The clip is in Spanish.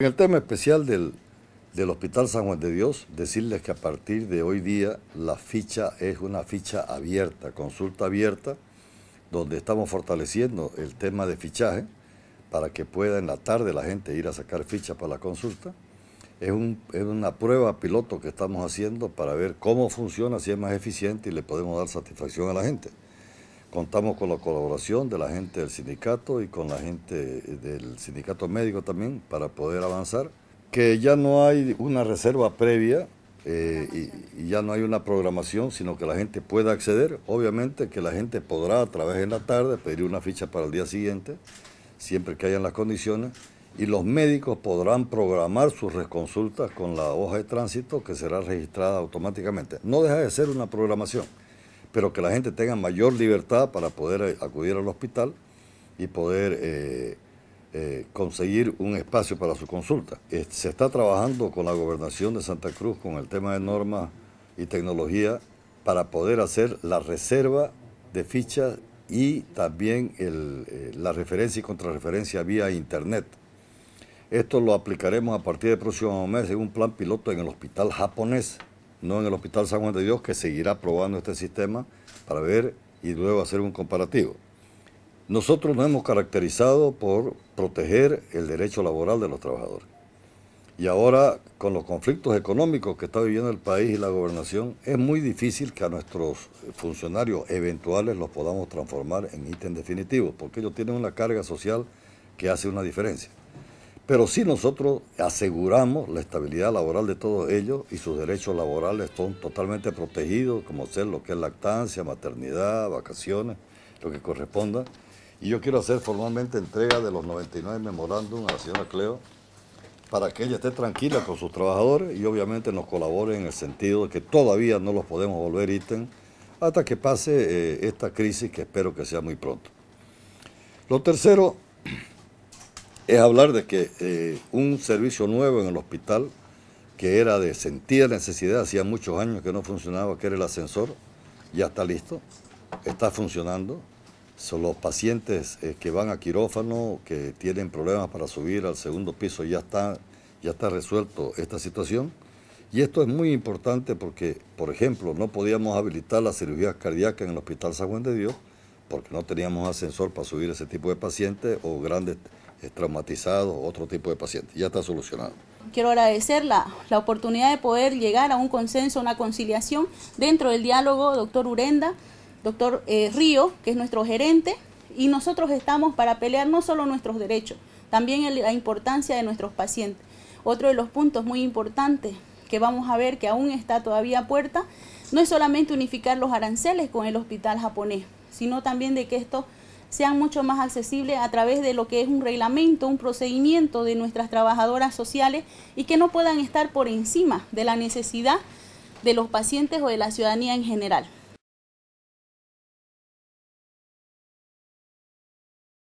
En el tema especial del, Hospital San Juan de Dios, decirles que a partir de hoy día la ficha es una ficha abierta, consulta abierta, donde estamos fortaleciendo el tema de fichaje para que pueda en la tarde la gente ir a sacar ficha para la consulta. Es, un, es una prueba piloto que estamos haciendo para ver cómo funciona, si es más eficiente y le podemos dar satisfacción a la gente. Contamos con la colaboración de la gente del sindicato y con la gente eh, del sindicato médico también para poder avanzar, que ya no hay una reserva previa eh, y, ya no hay una programación, sino que la gente pueda acceder. Obviamente que la gente podrá a través de la tarde pedir una ficha para el día siguiente, siempre que hayan las condiciones, y los médicos podrán programar sus reconsultas con la hoja de tránsito que será registrada automáticamente. No deja de ser una programación pero que la gente tenga mayor libertad para poder eh, acudir al hospital y poder eh, eh, conseguir un espacio para su consulta. Se está trabajando con la gobernación de Santa Cruz con el tema de normas y tecnología para poder hacer la reserva de fichas y también la referencia y contrarreferencia vía Internet. Esto lo aplicaremos a partir del próximo mes en un plan piloto en el hospital japonés no en el Hospital San Juan de Dios, que seguirá probando este sistema para ver y luego hacer un comparativo. Nosotros nos hemos caracterizado por proteger el derecho laboral de los trabajadores. Y ahora, con los conflictos económicos que está viviendo el país y la gobernación, es muy difícil que a nuestros funcionarios eventuales los podamos transformar en ítem definitivo, porque ellos tienen una carga social que hace una diferencia. Pero sí nosotros aseguramos la estabilidad laboral de todos ellos y sus derechos laborales son totalmente protegidos, como ser lo que es lactancia, maternidad, vacaciones, lo que corresponda. Y yo quiero hacer formalmente entrega de los 99 memorándum a la señora Cleo para que ella esté tranquila con sus trabajadores y obviamente nos colabore en el sentido de que todavía no los podemos volver ítem hasta que pase eh, esta crisis que espero que sea muy pronto. Lo tercero es hablar de que eh, un servicio nuevo en el hospital que era de sentida necesidad, hacía muchos años que no funcionaba, que era el ascensor, ya está listo, está funcionando. Son los pacientes eh, que van a quirófano, que tienen problemas para subir al segundo piso, ya está, ya está resuelto esta situación. Y esto es muy importante porque, por ejemplo, no podíamos habilitar la cirugía cardíaca en el Hospital San Juan de Dios porque no teníamos ascensor para subir ese tipo de pacientes o grandes traumatizado otro tipo de pacientes. Ya está solucionado. Quiero agradecer la, oportunidad de poder llegar a un consenso, una conciliación dentro del diálogo, doctor Urenda, doctor eh, Río, que es nuestro gerente, y nosotros estamos para pelear no solo nuestros derechos, también la importancia de nuestros pacientes. Otro de los puntos muy importantes que vamos a ver que aún está todavía puerta, no es solamente unificar los aranceles con el hospital japonés, sino también de que esto sean mucho más accesibles a través de lo que es un reglamento, un procedimiento de nuestras trabajadoras sociales y que no puedan estar por encima de la necesidad de los pacientes o de la ciudadanía en general.